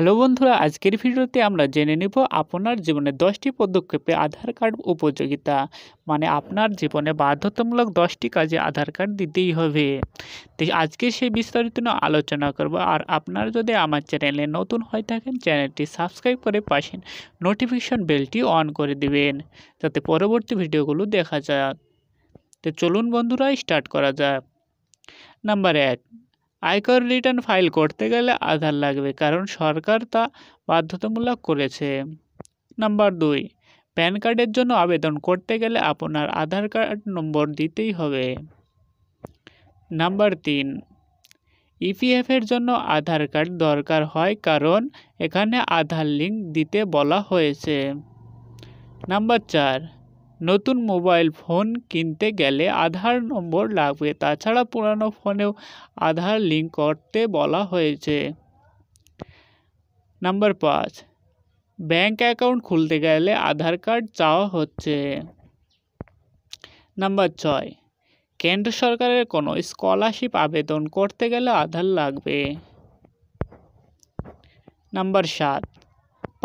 hello বন্ধুরা আজকের ভিডিওতে আমরা জেনে নেব আপনার জীবনে দশটি পদক্ষেপে আধার কার্ড উপযোগিতা মানে আপনার জীবনে বাধ্যতামূলক দশটি কাজে আধার কার্ড দিতেই হবে তো আজকে সেই বিস্তারিত আলোচনা করব আর আপনার যদি আমার চ্যানেলে নতুন হয়ে থাকেন চ্যানেলটি সাবস্ক্রাইব করে পাশেন নোটিফিকেশন বেলটি অন করে দিবেন যাতে পরবর্তী ভিডিওগুলো দেখা যায় তো চলুন বন্ধুরা স্টার্ট করা যায় নাম্বার এক আয়কর রিটার্ন ফাইল করতে গেলে আধার লাগবে কারণ সরকার তা বাধ্যতামূলক করেছে নাম্বার দুই প্যান কার্ডের জন্য আবেদন করতে গেলে আপনার আধার কার্ড নম্বর দিতেই হবে নাম্বার তিন ইপিএফের e জন্য আধার কার্ড দরকার হয় কারণ এখানে আধার লিঙ্ক দিতে বলা হয়েছে নাম্বার চার নতুন মোবাইল ফোন কিনতে গেলে আধার নম্বর লাগবে তাছাড়া পুরানো ফোনেও আধার লিঙ্ক করতে বলা হয়েছে নাম্বার পাঁচ ব্যাঙ্ক অ্যাকাউন্ট খুলতে গেলে আধার কার্ড চাওয়া হচ্ছে নাম্বার ছয় কেন্দ্র সরকারের কোনো স্কলারশিপ আবেদন করতে গেলে আধার লাগবে নাম্বার সাত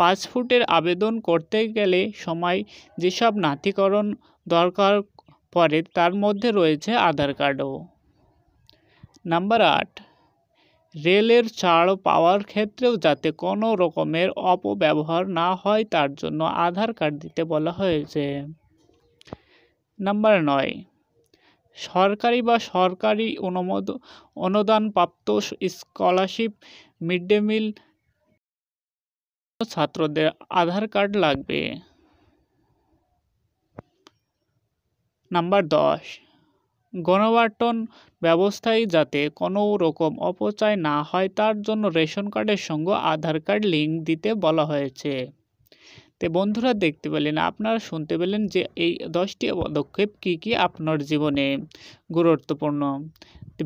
পাসপোর্টের আবেদন করতে গেলে সময় যেসব নাতিকরণ দরকার পড়ে তার মধ্যে রয়েছে আধার কার্ডও নাম্বার আট রেলের ছাড় পাওয়ার ক্ষেত্রেও যাতে কোনো রকমের অপব্যবহার না হয় তার জন্য আধার কার্ড দিতে বলা হয়েছে নাম্বার নয় সরকারি বা সরকারি অনুমোদ অনুদানপ্রাপ্ত স্কলারশিপ মিড ডে মিল ছাত্রদের আধার কার্ড লাগবে নাম্বার দশ গণবাটন ব্যবস্থায় যাতে কোনো রকম অপচয় না হয় তার জন্য রেশন কার্ডের সঙ্গে আধার কার্ড লিঙ্ক দিতে বলা হয়েছে তে বন্ধুরা দেখতে পেলেন আপনারা শুনতে পেলেন যে এই দশটি পদক্ষেপ কী কী আপনার জীবনে গুরুত্বপূর্ণ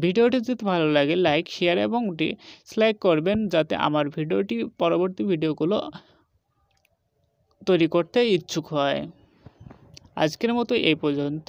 ভিডিওটি যদি ভালো লাগে লাইক শেয়ার এবং ডিসলাইক করবেন যাতে আমার ভিডিওটি পরবর্তী ভিডিওগুলো তৈরি করতে ইচ্ছুক হয় আজকের মতো এই পর্যন্ত